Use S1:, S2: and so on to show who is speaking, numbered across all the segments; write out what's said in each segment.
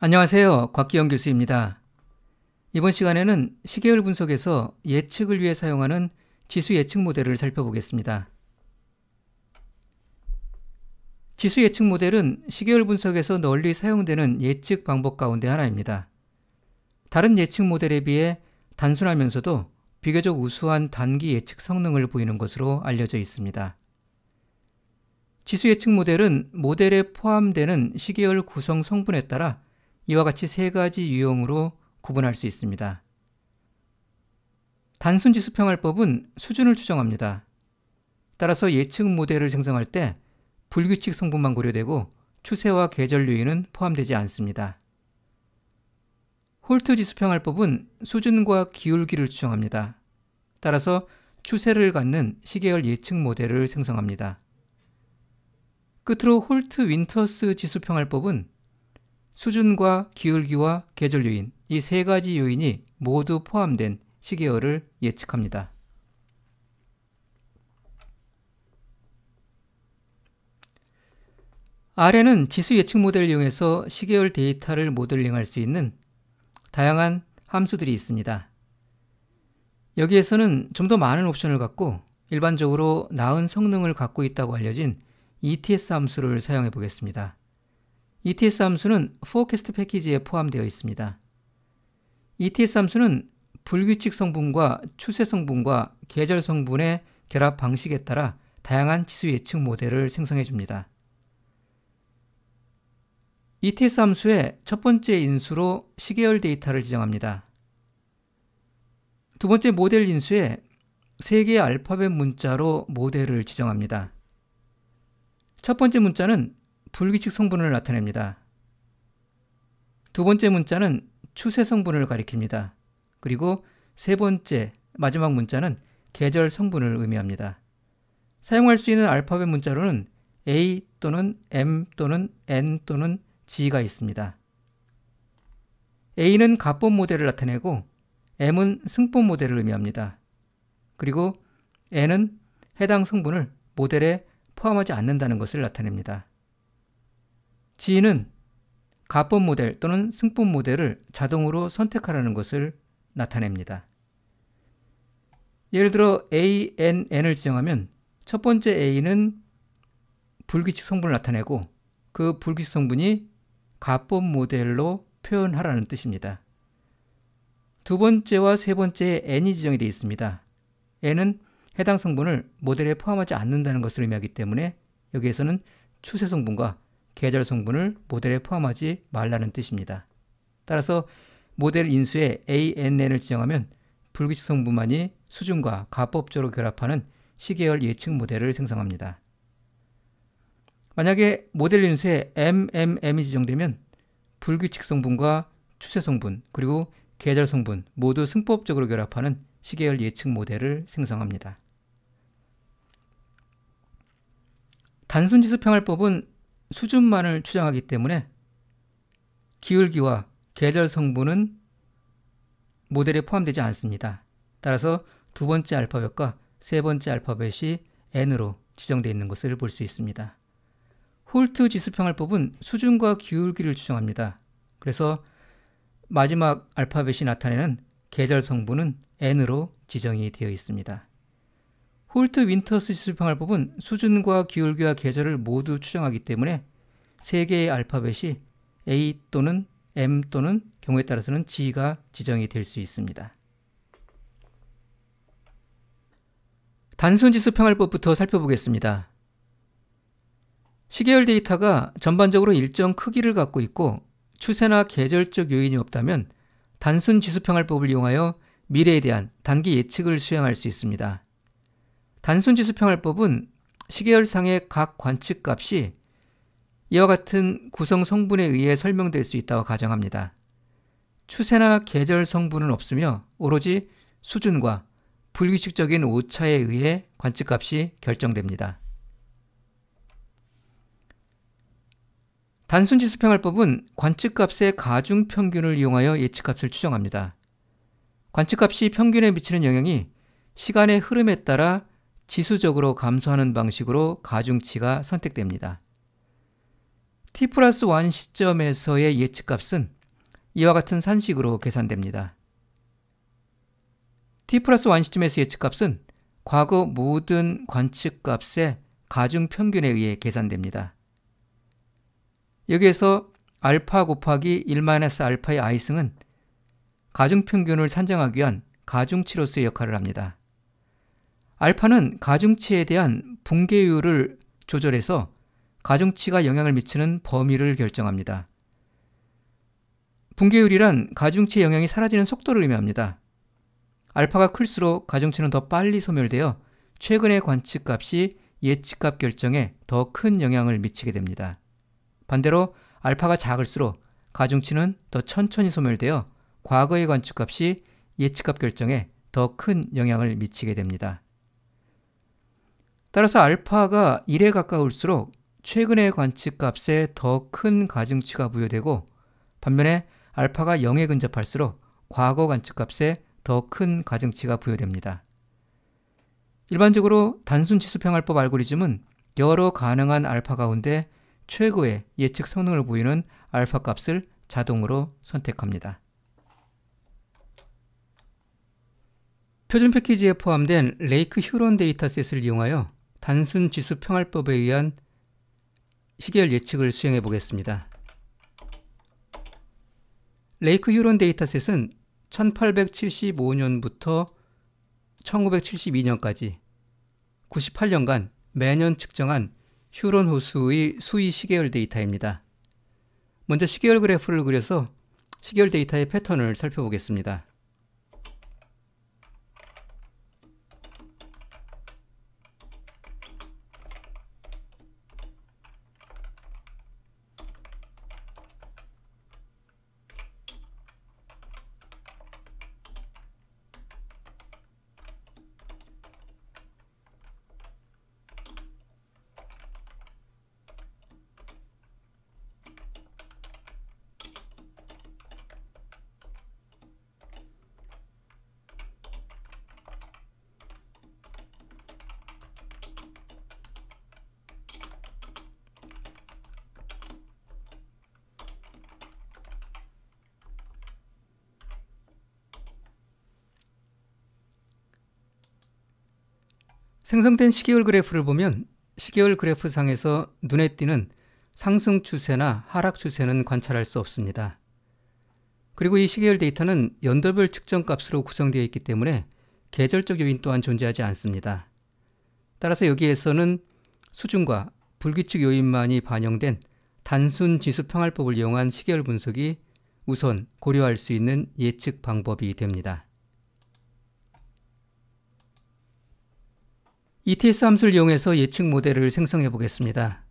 S1: 안녕하세요. 곽기영 교수입니다. 이번 시간에는 시계열 분석에서 예측을 위해 사용하는 지수 예측 모델을 살펴보겠습니다. 지수 예측 모델은 시계열 분석에서 널리 사용되는 예측 방법 가운데 하나입니다. 다른 예측 모델에 비해 단순하면서도 비교적 우수한 단기 예측 성능을 보이는 것으로 알려져 있습니다. 지수 예측 모델은 모델에 포함되는 시계열 구성 성분에 따라 이와 같이 세 가지 유형으로 구분할 수 있습니다. 단순 지수평할법은 수준을 추정합니다. 따라서 예측 모델을 생성할 때 불규칙 성분만 고려되고 추세와 계절 요인은 포함되지 않습니다. 홀트 지수평할법은 수준과 기울기를 추정합니다. 따라서 추세를 갖는 시계열 예측 모델을 생성합니다. 끝으로 홀트 윈터스 지수평할법은 수준과 기울기와 계절 요인, 이 세 가지 요인이 모두 포함된 시계열을 예측합니다. 아래는 지수 예측 모델을 이용해서 시계열 데이터를 모델링할 수 있는 다양한 함수들이 있습니다. 여기에서는 좀 더 많은 옵션을 갖고 일반적으로 나은 성능을 갖고 있다고 알려진 ETS 함수를 사용해 보겠습니다. ETS 함수는 포캐스트 패키지에 포함되어 있습니다. ETS 함수는 불규칙 성분과 추세 성분과 계절 성분의 결합 방식에 따라 다양한 지수 예측 모델을 생성해 줍니다. ETS 함수의 첫 번째 인수로 시계열 데이터를 지정합니다. 두 번째 모델 인수에 세 개의 알파벳 문자로 모델을 지정합니다. 첫 번째 문자는 불규칙 성분을 나타냅니다. 두 번째 문자는 추세 성분을 가리킵니다. 그리고 세 번째 마지막 문자는 계절 성분을 의미합니다. 사용할 수 있는 알파벳 문자로는 A 또는 M 또는 N 또는 G가 있습니다. A는 갑본 모델을 나타내고 M은 승본 모델을 의미합니다. 그리고 N은 해당 성분을 모델에 포함하지 않는다는 것을 나타냅니다. 지인은 가법 모델 또는 승법 모델을 자동으로 선택하라는 것을 나타냅니다. 예를 들어 A, N, N을 지정하면 첫 번째 A는 불규칙 성분을 나타내고 그 불규칙 성분이 가법 모델로 표현하라는 뜻입니다. 두 번째와 세 번째에 N이 지정이 되어 있습니다. N은 해당 성분을 모델에 포함하지 않는다는 것을 의미하기 때문에 여기에서는 추세 성분과 계절 성분을 모델에 포함하지 말라는 뜻입니다. 따라서 모델 인수에 ANN을 지정하면 불규칙 성분만이 수준과 가법적으로 결합하는 시계열 예측 모델을 생성합니다. 만약에 모델 인수에 MMM이 지정되면 불규칙 성분과 추세 성분 그리고 계절 성분 모두 승법적으로 결합하는 시계열 예측 모델을 생성합니다. 단순 지수 평활법은 수준만을 추정하기 때문에 기울기와 계절 성분은 모델에 포함되지 않습니다. 따라서 두 번째 알파벳과 세 번째 알파벳이 n으로 지정되어 있는 것을 볼 수 있습니다. 홀트 지수평할법은 수준과 기울기를 추정합니다. 그래서 마지막 알파벳이 나타내는 계절 성분은 n으로 지정이 되어 있습니다. 홀트 윈터스 지수평을 뽑은 수준과 기울기와 계절을 모두 추정하기 때문에 세 개의 알파벳이 A 또는 M 또는 경우에 따라서는 G가 지정이 될 수 있습니다. 단순 지수 평활법부터 살펴보겠습니다. 시계열 데이터가 전반적으로 일정 크기를 갖고 있고 추세나 계절적 요인이 없다면 단순 지수 평활법을 이용하여 미래에 대한 단기 예측을 수행할 수 있습니다. 단순 지수평활법은 시계열상의 각 관측값이 이와 같은 구성 성분에 의해 설명될 수 있다고 가정합니다. 추세나 계절 성분은 없으며 오로지 수준과 불규칙적인 오차에 의해 관측값이 결정됩니다. 단순 지수평활법은 관측값의 가중평균을 이용하여 예측값을 추정합니다. 관측값이 평균에 미치는 영향이 시간의 흐름에 따라 지수적으로 감소하는 방식으로 가중치가 선택됩니다. t 플러스 1 시점에서의 예측값은 이와 같은 산식으로 계산됩니다. t 플러스 1 시점에서 예측값은 과거 모든 관측값의 가중평균에 의해 계산됩니다. 여기에서 알파 곱하기 1-알파의 i승은 가중평균을 산정하기 위한 가중치로서의 역할을 합니다. 알파는 가중치에 대한 붕괴율을 조절해서 가중치가 영향을 미치는 범위를 결정합니다. 붕괴율이란 가중치의 영향이 사라지는 속도를 의미합니다. 알파가 클수록 가중치는 더 빨리 소멸되어 최근의 관측값이 예측값 결정에 더 큰 영향을 미치게 됩니다. 반대로 알파가 작을수록 가중치는 더 천천히 소멸되어 과거의 관측값이 예측값 결정에 더 큰 영향을 미치게 됩니다. 따라서 알파가 1에 가까울수록 최근의 관측값에 더 큰 가중치가 부여되고 반면에 알파가 0에 근접할수록 과거 관측값에 더 큰 가중치가 부여됩니다. 일반적으로 단순 지수평할법 알고리즘은 여러 가능한 알파 가운데 최고의 예측 성능을 보이는 알파 값을 자동으로 선택합니다. 표준 패키지에 포함된 레이크 휴론 데이터셋을 이용하여 단순 지수 평활법에 의한 시계열 예측을 수행해 보겠습니다. 레이크 휴론 데이터셋은 1875년부터 1972년까지 98년간 매년 측정한 휴론 호수의 수위 시계열 데이터입니다. 먼저 시계열 그래프를 그려서 시계열 데이터의 패턴을 살펴보겠습니다. 생성된 시계열 그래프를 보면 시계열 그래프상에서 눈에 띄는 상승 추세나 하락 추세는 관찰할 수 없습니다. 그리고 이 시계열 데이터는 연도별 측정값으로 구성되어 있기 때문에 계절적 요인 또한 존재하지 않습니다. 따라서 여기에서는 수준과 불규칙 요인만이 반영된 단순 지수 평활법을 이용한 시계열 분석이 우선 고려할 수 있는 예측 방법이 됩니다. ETS 함수를 이용해서 예측 모델을 생성해 보겠습니다.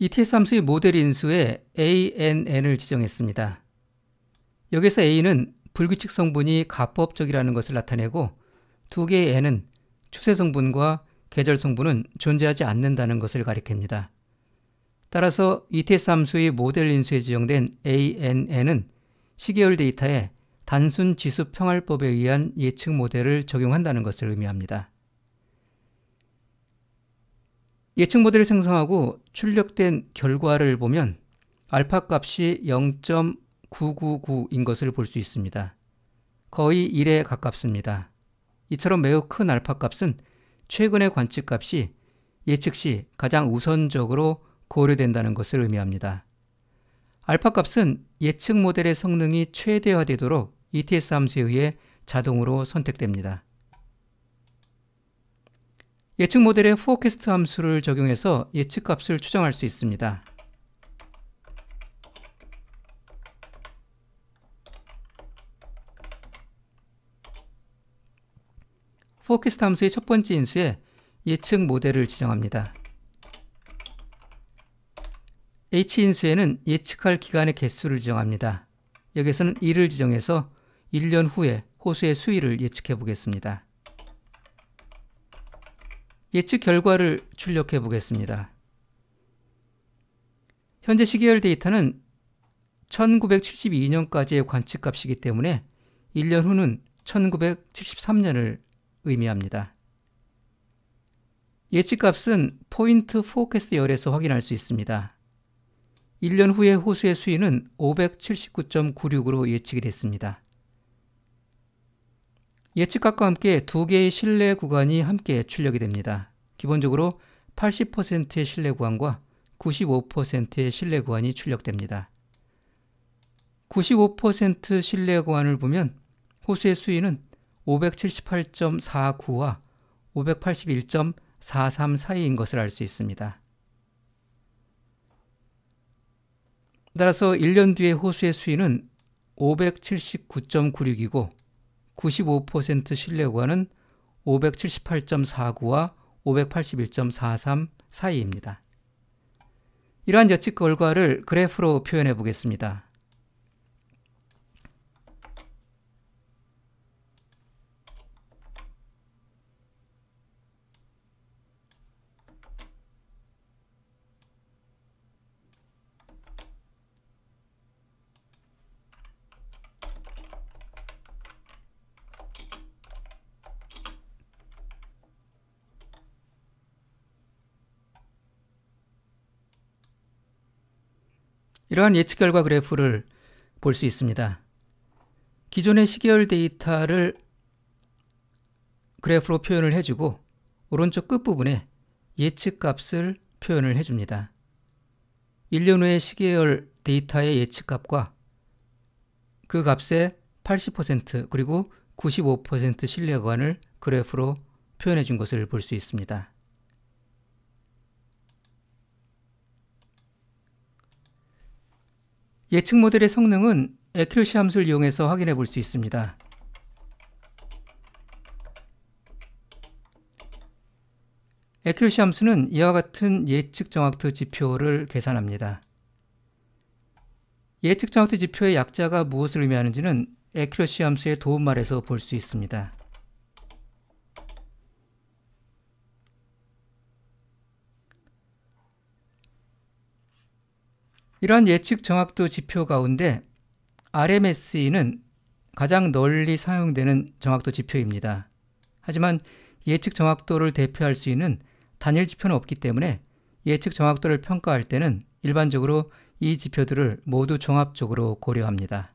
S1: ETS 함수의 모델 인수에 ANN을 지정했습니다. 여기서 A는 불규칙 성분이 가법적이라는 것을 나타내고 두 개의 N은 추세 성분과 계절 성분은 존재하지 않는다는 것을 가리킵니다. 따라서 ETS 함수의 모델 인수에 지정된 ANN은 시계열 데이터에 단순 지수 평활법에 의한 예측 모델을 적용한다는 것을 의미합니다. 예측 모델을 생성하고 출력된 결과를 보면 알파 값이 999인 것을 볼 수 있습니다. 거의 1에 가깝습니다. 이처럼 매우 큰 알파 값은 최근의 관측값이 예측 시 가장 우선적으로 고려된다는 것을 의미합니다. 알파 값은 예측 모델의 성능이 최대화되도록 ETS 함수에 의해 자동으로 선택됩니다. 예측 모델의 포캐스트 함수를 적용해서 예측 값을 추정할 수 있습니다. 포키스 함수의 첫 번째 인수에 예측 모델을 지정합니다. H인수에는 예측할 기간의 개수를 지정합니다. 여기서는 2를 지정해서 1년 후에 호수의 수위를 예측해 보겠습니다. 예측 결과를 출력해 보겠습니다. 현재 시계열 데이터는 1972년까지의 관측값이기 때문에 1년 후는 1973년을 의미합니다. 예측값은 포인트 포커스 열에서 확인할 수 있습니다. 1년 후에 호수의 수위는 579.96으로 예측이 됐습니다. 예측값과 함께 두 개의 실내 구간이 함께 출력이 됩니다. 기본적으로 80%의 실내 구간과 95%의 실내 구간이 출력됩니다. 95% 실내 구간을 보면 호수의 수위는 578.49와 581.43 사이인 것을 알 수 있습니다. 따라서 1년 뒤에 호수의 수위는 579.96이고 95% 신뢰구간은 578.49와 581.43 사이입니다. 이러한 예측 결과를 그래프로 표현해 보겠습니다. 이러한 예측 결과 그래프를 볼 수 있습니다. 기존의 시계열 데이터를 그래프로 표현을 해주고 오른쪽 끝부분에 예측 값을 표현을 해줍니다. 1년 후의 시계열 데이터의 예측 값과 그 값의 80% 그리고 95% 신뢰관을 그래프로 표현해 준 것을 볼 수 있습니다. 예측 모델의 성능은 에큐러시 함수를 이용해서 확인해 볼 수 있습니다. 에큐러시 함수는 이와 같은 예측 정확도 지표를 계산합니다. 예측 정확도 지표의 약자가 무엇을 의미하는지는 에큐러시 함수의 도움말에서 볼 수 있습니다. 이러한 예측 정확도 지표 가운데 RMSE는 가장 널리 사용되는 정확도 지표입니다. 하지만 예측 정확도를 대표할 수 있는 단일 지표는 없기 때문에 예측 정확도를 평가할 때는 일반적으로 이 지표들을 모두 종합적으로 고려합니다.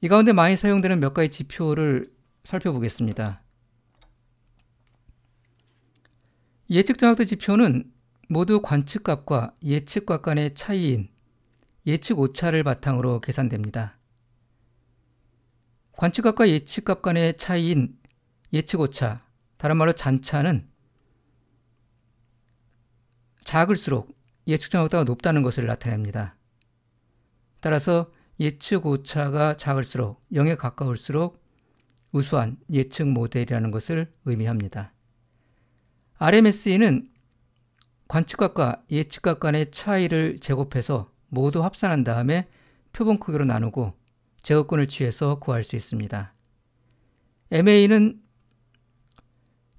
S1: 이 가운데 많이 사용되는 몇 가지 지표를 살펴보겠습니다. 예측 정확도 지표는 모두 관측값과 예측값 간의 차이인 예측 오차를 바탕으로 계산됩니다. 관측값과 예측값 간의 차이인 예측 오차, 다른 말로 잔차는 작을수록 예측 정확도가 높다는 것을 나타냅니다. 따라서 예측 오차가 작을수록 0에 가까울수록 우수한 예측 모델이라는 것을 의미합니다. RMSE는 관측각과 예측각 간의 차이를 제곱해서 모두 합산한 다음에 표본 크기로 나누고 제곱근을 취해서 구할 수 있습니다. MA는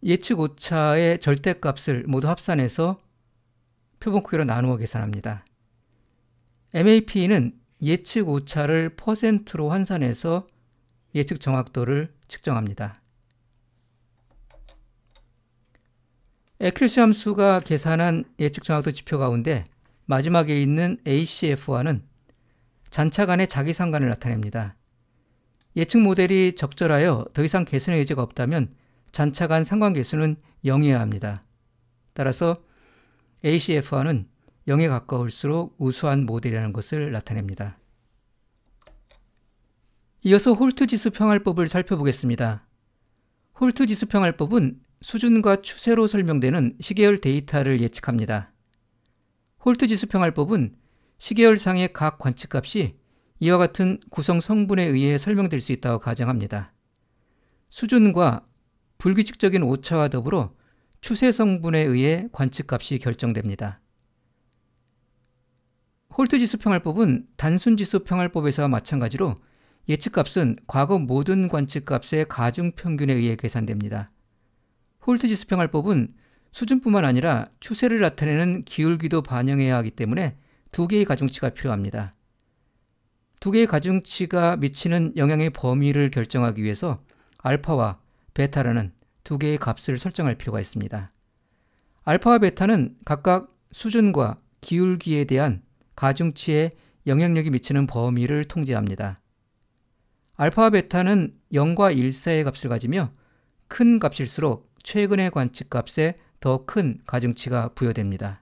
S1: 예측 오차의 절대값을 모두 합산해서 표본 크기로 나누어 계산합니다. MAP는 예측 오차를 퍼센트로 환산해서 예측 정확도를 측정합니다. 크리스 예, 함수가 계산한 예측 정확도 지표 가운데 마지막에 있는 ACF와는 잔차 간의 자기 상관을 나타냅니다. 예측 모델이 적절하여 더 이상 개선의 여지가 없다면 잔차 간 상관 개수는 0이어야 합니다. 따라서 ACF와는 0에 가까울수록 우수한 모델이라는 것을 나타냅니다. 이어서 홀트 지수 평할법을 살펴보겠습니다. 홀트 지수 평할법은 수준과 추세로 설명되는 시계열 데이터를 예측합니다. 홀트 지수평알법은 시계열상의 각 관측값이 이와 같은 구성 성분에 의해 설명될 수 있다고 가정합니다. 수준과 불규칙적인 오차와 더불어 추세 성분에 의해 관측값이 결정됩니다. 홀트 지수 평활법은 단순 지수 평활법에서와 마찬가지로 예측값은 과거 모든 관측값의 가중 평균에 의해 계산됩니다. 홀트 지수평할법은 수준뿐만 아니라 추세를 나타내는 기울기도 반영해야 하기 때문에 두 개의 가중치가 필요합니다. 두 개의 가중치가 미치는 영향의 범위를 결정하기 위해서 알파와 베타라는 두 개의 값을 설정할 필요가 있습니다. 알파와 베타는 각각 수준과 기울기에 대한 가중치에 영향력이 미치는 범위를 통제합니다. 알파와 베타는 0과 1 사이의 값을 가지며 큰 값일수록 최근의 관측값에 더 큰 가중치가 부여됩니다.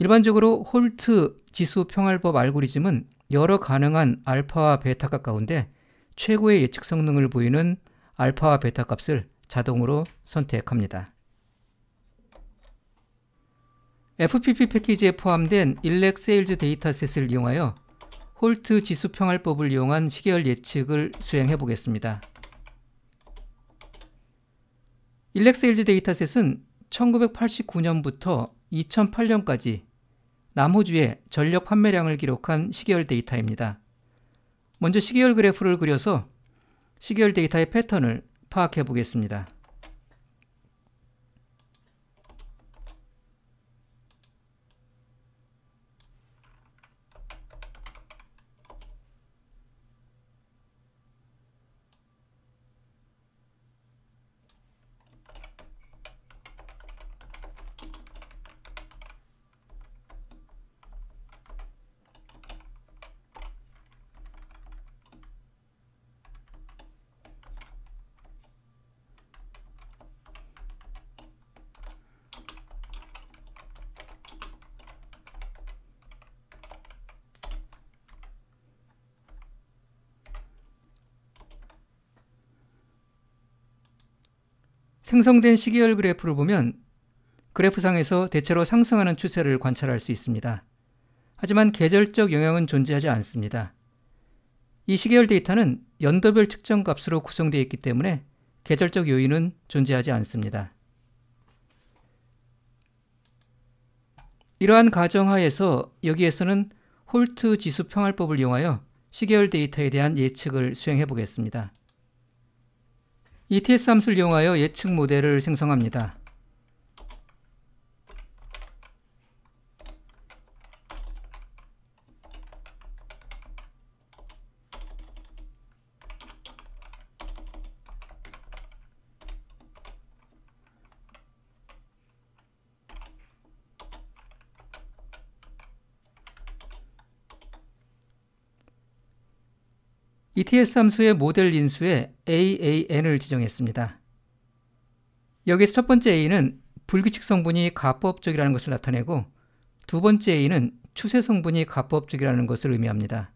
S1: 일반적으로 홀트 지수 평활법 알고리즘은 여러 가능한 알파와 베타값 가운데 최고의 예측 성능을 보이는 알파와 베타 값을 자동으로 선택합니다. FPP 패키지에 포함된 일렉 세일즈 데이터셋을 이용하여 홀트 지수 평활법을 이용한 시계열 예측을 수행해 보겠습니다. 일렉스 LG 데이터셋은 1989년부터 2008년까지 남호주의 전력 판매량을 기록한 시계열 데이터입니다. 먼저 시계열 그래프를 그려서 시계열 데이터의 패턴을 파악해 보겠습니다. 생성된 시계열 그래프를 보면 그래프상에서 대체로 상승하는 추세를 관찰할 수 있습니다. 하지만 계절적 영향은 존재하지 않습니다. 이 시계열 데이터는 연도별 측정값으로 구성되어 있기 때문에 계절적 요인은 존재하지 않습니다. 이러한 가정하에서 여기에서는 홀트 지수 평활법을 이용하여 시계열 데이터에 대한 예측을 수행해 보겠습니다. e TS 함수를 이용하여 예측 모델을 생성합니다. ETS 함수의 모델 인수에 AAN을 지정했습니다. 여기서 첫 번째 A는 불규칙 성분이 가법적이라는 것을 나타내고 두 번째 A는 추세 성분이 가법적이라는 것을 의미합니다.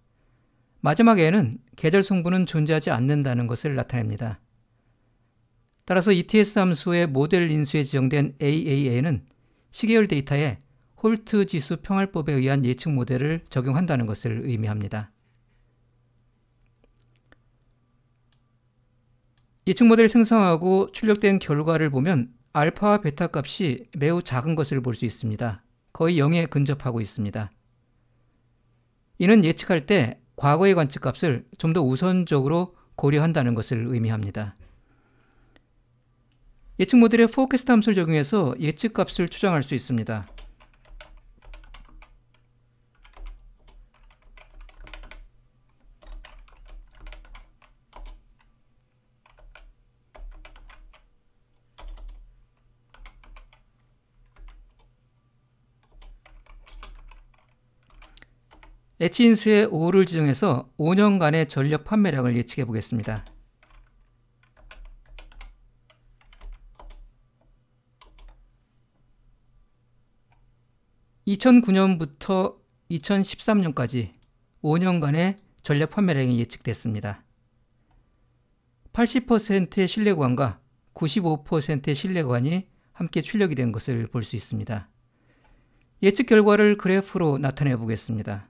S1: 마지막 A는 계절 성분은 존재하지 않는다는 것을 나타냅니다. 따라서 ETS 함수의 모델 인수에 지정된 a a n 은 시계열 데이터에 홀트 지수 평활법에 의한 예측 모델을 적용한다는 것을 의미합니다. 예측 모델을 생성하고 출력된 결과를 보면 알파와 베타 값이 매우 작은 것을 볼 수 있습니다. 거의 0에 근접하고 있습니다. 이는 예측할 때 과거의 관측 값을 좀 더 우선적으로 고려한다는 것을 의미합니다. 예측 모델의 포캐스트 함수를 적용해서 예측 값을 추정할 수 있습니다. 에치인수의 5를 지정해서 5년간의 전력 판매량을 예측해 보겠습니다. (2009년부터) (2013년까지) 5년간의 전력 판매량이 예측됐습니다. 80%의 신뢰관과 95%의 신뢰관이 함께 출력이 된 것을 볼 수 있습니다. 예측 결과를 그래프로 나타내 보겠습니다.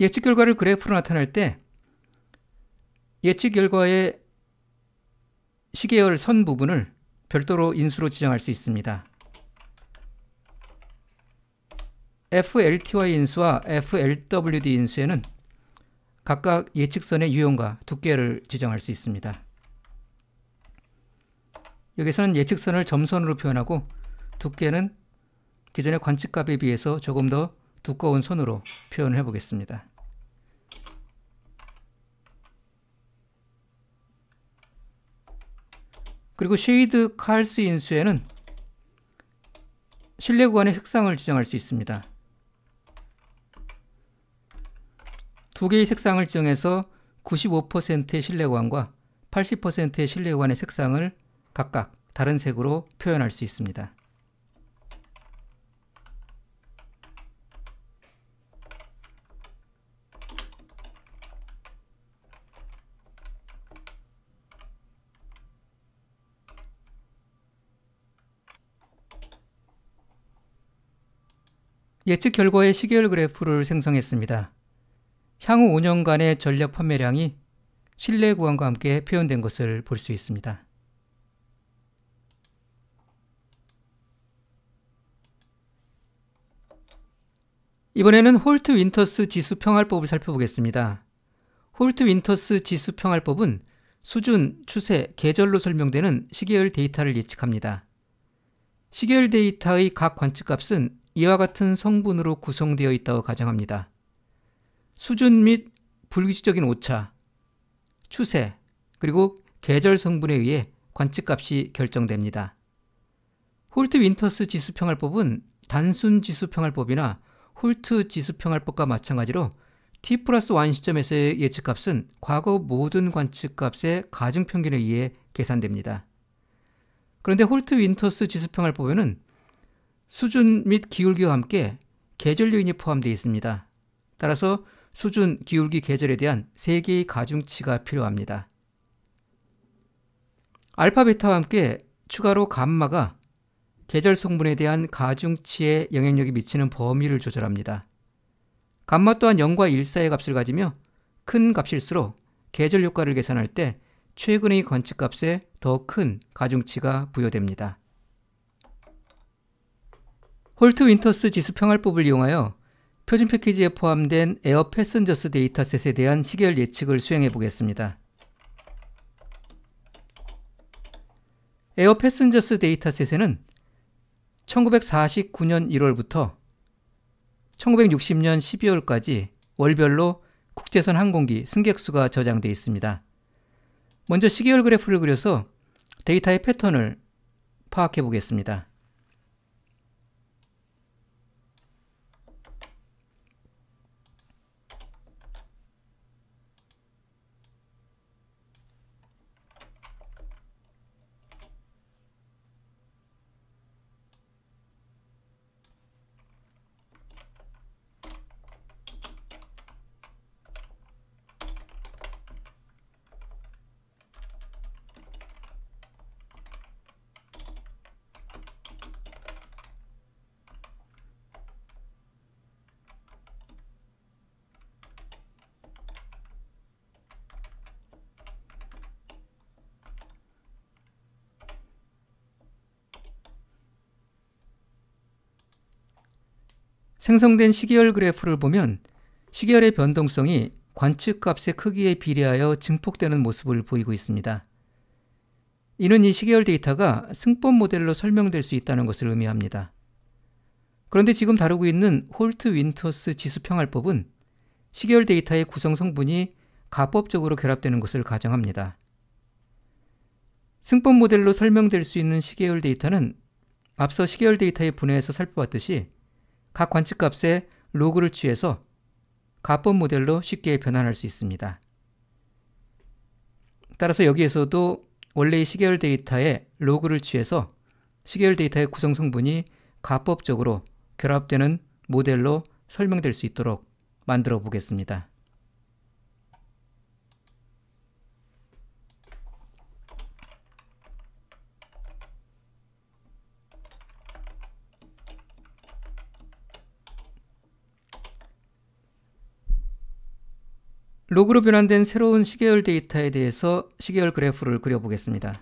S1: 예측 결과를 그래프로 나타낼 때 예측 결과의 시계열 선 부분을 별도로 인수로 지정할 수 있습니다. FLTY 인수와 FLWD 인수에는 각각 예측선의 유형과 두께를 지정할 수 있습니다. 여기서는 예측선을 점선으로 표현하고 두께는 기존의 관측값에 비해서 조금 더 두꺼운 손으로 표현을 해보겠습니다. 그리고 쉐이드 칼스 인수에는 실내 구간의 색상을 지정할 수 있습니다. 두 개의 색상을 지정해서 95%의 실내 구간과 80%의 실내 구간의 색상을 각각 다른 색으로 표현할 수 있습니다. 예측 결과의 시계열 그래프를 생성했습니다. 향후 5년간의 전력 판매량이 실내 구간과 함께 표현된 것을 볼 수 있습니다. 이번에는 홀트 윈터스 지수 평활법을 살펴보겠습니다. 홀트 윈터스 지수 평활법은 수준, 추세, 계절로 설명되는 시계열 데이터를 예측합니다. 시계열 데이터의 각 관측값은 이와 같은 성분으로 구성되어 있다고 가정합니다. 수준 및 불규칙적인 오차, 추세, 그리고 계절 성분에 의해 관측값이 결정됩니다. 홀트 윈터스 지수평할법은 단순 지수평할법이나 홀트 지수평할법과 마찬가지로 t 플러스 1 시점에서의 예측값은 과거 모든 관측값의 가중평균에 의해 계산됩니다. 그런데 홀트 윈터스 지수평할법에는 수준 및 기울기와 함께 계절 요인이 포함되어 있습니다. 따라서 수준, 기울기, 계절에 대한 세 개의 가중치가 필요합니다. 알파, 베타와 함께 추가로 감마가 계절 성분에 대한 가중치에 영향력이 미치는 범위를 조절합니다. 감마 또한 0과 1사의 값을 가지며 큰 값일수록 계절 효과를 계산할 때 최근의 관측값에 더 큰 가중치가 부여됩니다. 홀트 윈터스 지수평활법을 이용하여 표준 패키지에 포함된 에어 패센저스 데이터셋에 대한 시계열 예측을 수행해 보겠습니다. 에어 패센저스 데이터셋에는 1949년 1월부터 1960년 12월까지 월별로 국제선 항공기 승객수가 저장되어 있습니다. 먼저 시계열 그래프를 그려서 데이터의 패턴을 파악해 보겠습니다. 생성된 시계열 그래프를 보면 시계열의 변동성이 관측값의 크기에 비례하여 증폭되는 모습을 보이고 있습니다. 이는 이 시계열 데이터가 승법 모델로 설명될 수 있다는 것을 의미합니다. 그런데 지금 다루고 있는 홀트 윈터스 지수평할법은 시계열 데이터의 구성 성분이 가법적으로 결합되는 것을 가정합니다. 승법 모델로 설명될 수 있는 시계열 데이터는 앞서 시계열 데이터의 분해에서 살펴봤듯이 각 관측값에 로그를 취해서 가법 모델로 쉽게 변환할 수 있습니다. 따라서 여기에서도 원래의 시계열 데이터에 로그를 취해서 시계열 데이터의 구성 성분이 가법적으로 결합되는 모델로 설명될 수 있도록 만들어 보겠습니다. 로그로 변환된 새로운 시계열 데이터에 대해서 시계열 그래프를 그려보겠습니다.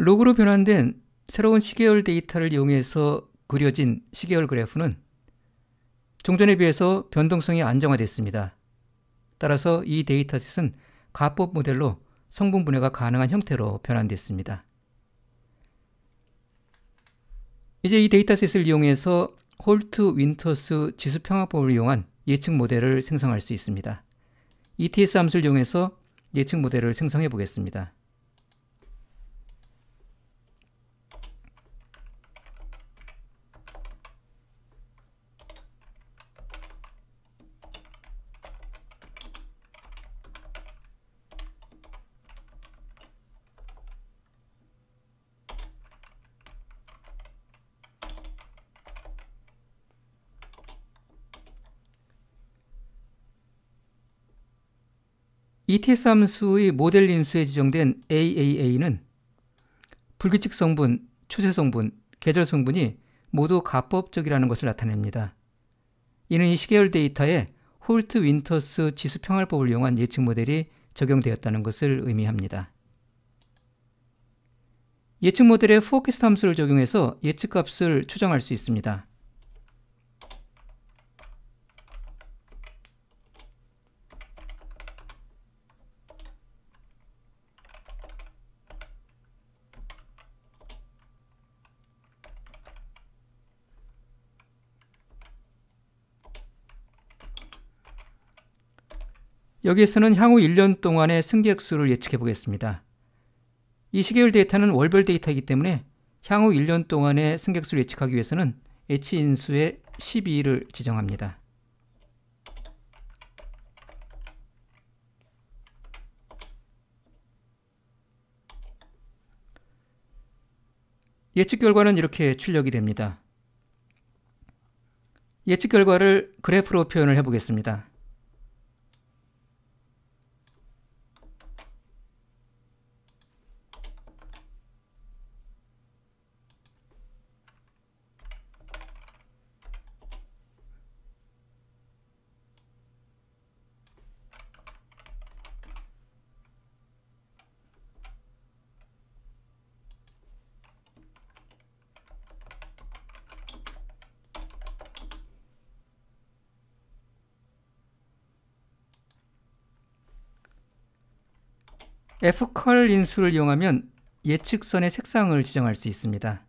S1: 로그로 변환된 새로운 시계열 데이터를 이용해서 그려진 시계열 그래프는 종전에 비해서 변동성이 안정화됐습니다. 따라서 이 데이터셋은 가법 모델로 성분 분해가 가능한 형태로 변환됐습니다. 이제 이 데이터셋을 이용해서 홀트 윈터스 지수 평화법을 이용한 예측 모델을 생성할 수 있습니다. ETS 함수를 이용해서 예측 모델을 생성해 보겠습니다. ETS 함수의 모델 인수에 지정된 AAA는 불규칙 성분, 추세 성분, 계절 성분이 모두 가법적이라는 것을 나타냅니다. 이는 이 시계열 데이터에 홀트 윈터스 지수 평활법을 이용한 예측 모델이 적용되었다는 것을 의미합니다. 예측 모델에 포캐스트 함수를 적용해서 예측값을 추정할 수 있습니다. 여기에서는 향후 1년 동안의 승객 수를 예측해 보겠습니다. 이 시계열 데이터는 월별 데이터이기 때문에 향후 1년 동안의 승객 수를 예측하기 위해서는 H인수의 12를 지정합니다. 예측 결과는 이렇게 출력이 됩니다. 예측 결과를 그래프로 표현을 해보겠습니다. F컬 인수를 이용하면 예측선의 색상을 지정할 수 있습니다.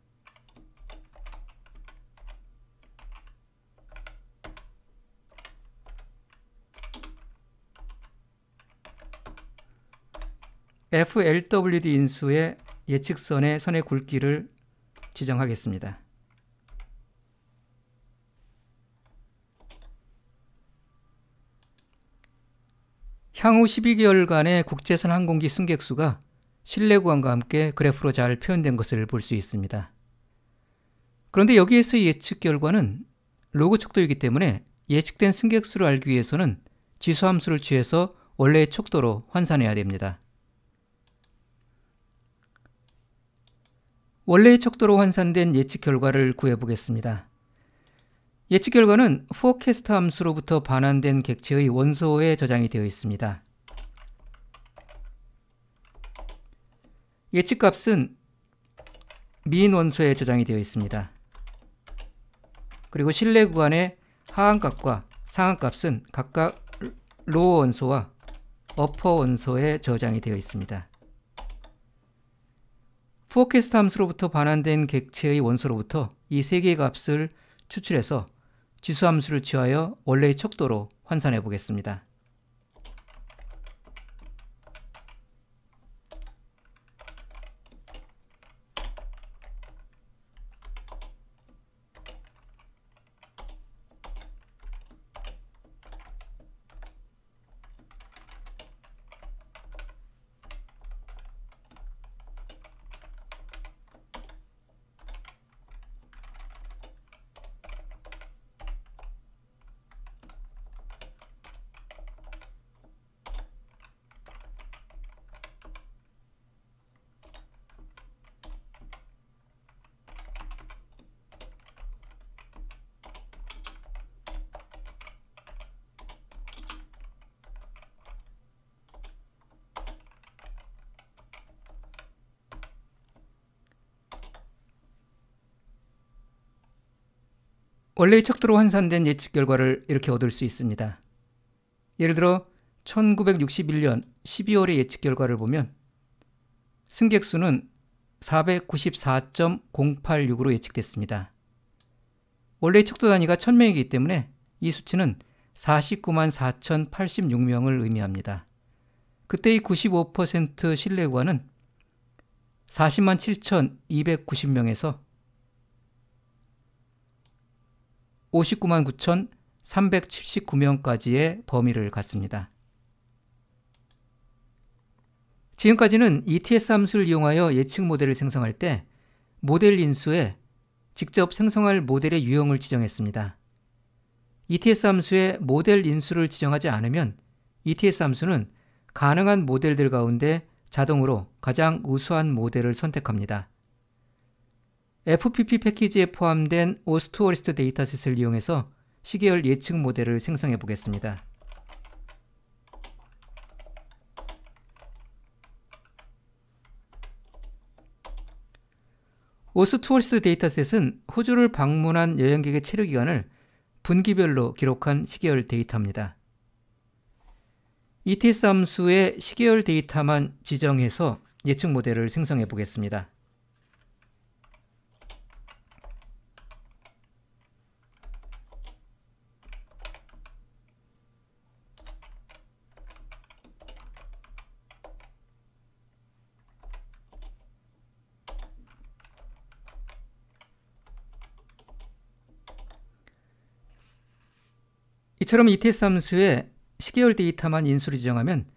S1: FLWD 인수의 예측선의 선의 굵기를 지정하겠습니다. 향후 12개월간의 국제선 항공기 승객수가 실내 구간과 함께 그래프로 잘 표현된 것을 볼 수 있습니다. 그런데 여기에서 예측 결과는 로그 척도이기 때문에 예측된 승객수를 알기 위해서는 지수함수를 취해서 원래의 척도로 환산해야 됩니다. 원래의 척도로 환산된 예측 결과를 구해보겠습니다. 예측 결과는 포 o r e 함수로부터 반환된 객체의 원소에 저장이 되어 있습니다. 예측 값은 미인 원소에 저장이 되어 있습니다. 그리고 실내 구간의 하한값과 상한값은 각각 로어 원소와 어퍼 원소에 저장이 되어 있습니다. 포캐스트 함수로부터 반환된 객체의 원소로부터 이 세 개의 값을 추출해서 지수함수를 취하여 원래의 척도로 환산해 보겠습니다. 원래의 척도로 환산된 예측 결과를 이렇게 얻을 수 있습니다. 예를 들어 1961년 12월의 예측 결과를 보면 승객 수는 494.086으로 예측됐습니다. 원래 척도 단위가 1000명이기 때문에 이 수치는 49만 4086명을 의미합니다. 그때의 95% 신뢰구간은 40만 7290명에서 59만 9,379명까지의 범위를 갖습니다. 지금까지는 ETS 함수를 이용하여 예측 모델을 생성할 때 모델 인수에 직접 생성할 모델의 유형을 지정했습니다. ETS 함수에 모델 인수를 지정하지 않으면 ETS 함수는 가능한 모델들 가운데 자동으로 가장 우수한 모델을 선택합니다. FPP 패키지에 포함된 오스투어리스트 데이터셋을 이용해서 시계열 예측 모델을 생성해 보겠습니다. 오스투어리스트 데이터셋은 호주를 방문한 여행객의 체류 기간을 분기별로 기록한 시계열 데이터입니다. ETS 함수의 시계열 데이터만 지정해서 예측 모델을 생성해 보겠습니다. 이처럼 ETS 함수에 10개월 데이터만 인수를 지정하면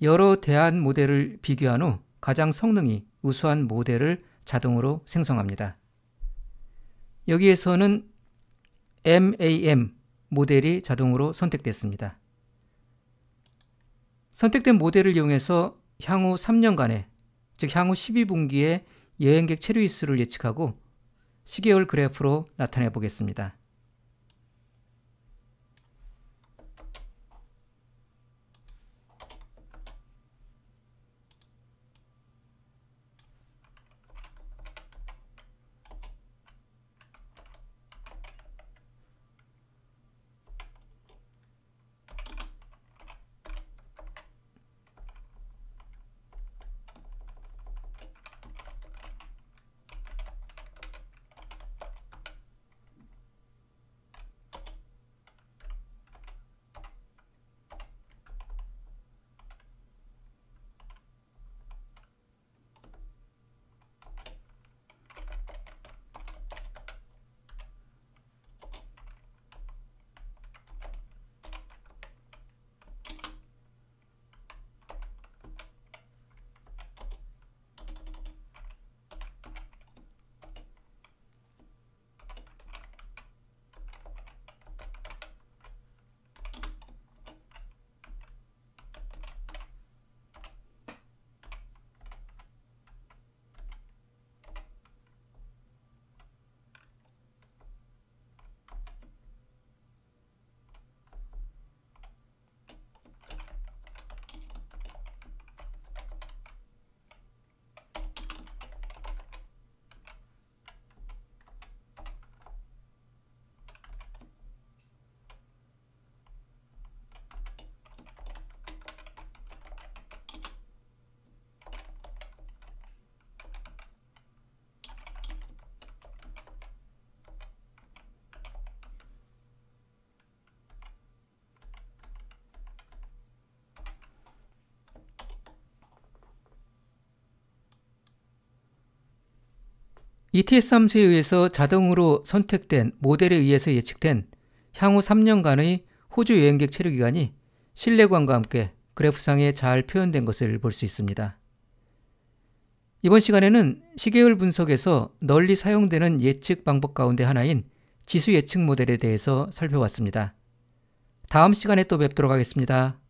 S1: 여러 대안 모델을 비교한 후 가장 성능이 우수한 모델을 자동으로 생성합니다. 여기에서는 MAM 모델이 자동으로 선택됐습니다. 선택된 모델을 이용해서 향후 3년간의 즉 향후 12분기에 여행객 체류 일수를 예측하고 10개월 그래프로 나타내 보겠습니다. e t s 함수에 의해서 자동으로 선택된 모델에 의해서 예측된 향후 3년간의 호주 여행객 체류 기간이 실내관과 함께 그래프상에 잘 표현된 것을 볼 수 있습니다. 이번 시간에는 시계열 분석에서 널리 사용되는 예측 방법 가운데 하나인 지수 예측 모델에 대해서 살펴봤습니다. 다음 시간에 또 뵙도록 하겠습니다.